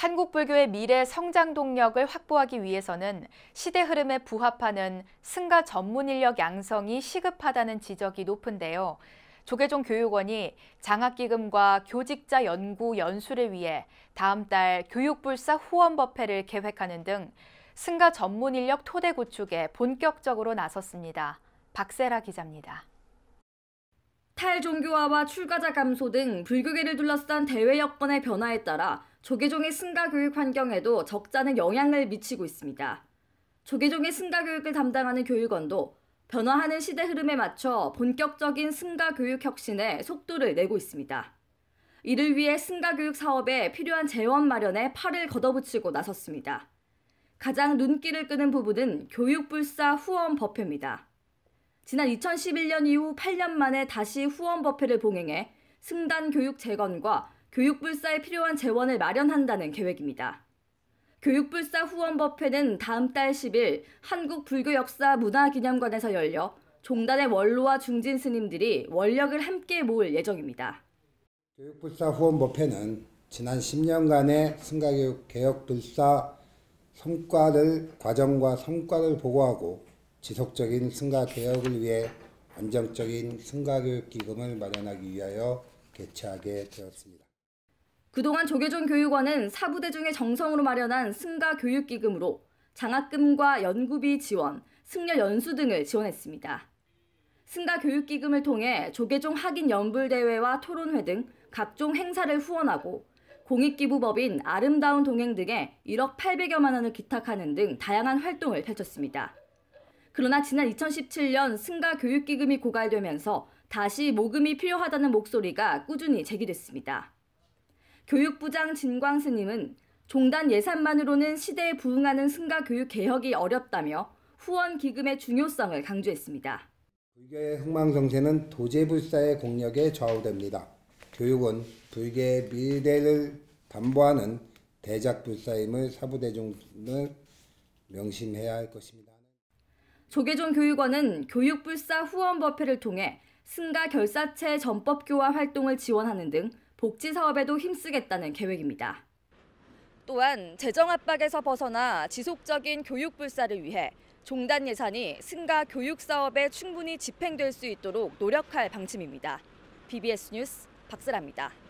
한국 불교의 미래 성장 동력을 확보하기 위해서는 시대 흐름에 부합하는 승가 전문 인력 양성이 시급하다는 지적이 높은데요. 조계종 교육원이 장학기금과 교직자 연구 연수를 위해 다음 달 교육불사 후원법회를 계획하는 등 승가 전문 인력 토대 구축에 본격적으로 나섰습니다. 박세라 기자입니다. 탈종교화와 출가자 감소 등 불교계를 둘러싼 대외 여건의 변화에 따라 조계종의 승가교육 환경에도 적잖은 영향을 미치고 있습니다. 조계종의 승가교육을 담당하는 교육원도 변화하는 시대 흐름에 맞춰 본격적인 승가교육 혁신에 속도를 내고 있습니다. 이를 위해 승가교육 사업에 필요한 재원 마련에 팔을 걷어붙이고 나섰습니다. 가장 눈길을 끄는 부분은 교육불사 후원 법회입니다. 지난 2011년 이후 8년 만에 다시 후원 법회를 봉행해 승단 교육 재건과 교육불사에 필요한 재원을 마련한다는 계획입니다. 교육불사 후원법회는 다음 달 10일 한국불교역사문화기념관에서 열려 종단의 원로와 중진 스님들이 원력을 함께 모을 예정입니다. 교육불사 후원법회는 지난 10년간의 승가교육 개혁불사 성과를 과정과 성과를 보고하고 지속적인 승가 개혁을 위해 안정적인 승가교육 기금을 마련하기 위하여 개최하게 되었습니다. 그동안 조계종 교육원은 사부대중의 정성으로 마련한 승가 교육기금으로 장학금과 연구비 지원, 승려 연수 등을 지원했습니다. 승가 교육기금을 통해 조계종 학인 연불대회와 토론회 등 각종 행사를 후원하고 공익기부법인 아름다운 동행 등에 1억 800여만 원을 기탁하는 등 다양한 활동을 펼쳤습니다. 그러나 지난 2017년 승가 교육기금이 고갈되면서 다시 모금이 필요하다는 목소리가 꾸준히 제기됐습니다. 교육부장 진광 스님은 종단 예산만으로는 시대에 부응하는 승가 교육 개혁이 어렵다며 후원 기금의 중요성을 강조했습니다. 불교의 흥망성쇠는 도제불사의 공력에 좌우됩니다. 교육은 불교의 미래를 담보하는 대작불사임을 사부대중을 명심해야 할 것입니다. 조계종 교육원은 교육불사 후원 법회를 통해 승가 결사체 전법교화 활동을 지원하는 등 복지 사업에도 힘쓰겠다는 계획입니다. 또한 재정 압박에서 벗어나 지속적인 교육 불사를 위해 종단 예산이 승가 교육 사업에 충분히 집행될 수 있도록 노력할 방침입니다. BBS 뉴스 박슬아입니다.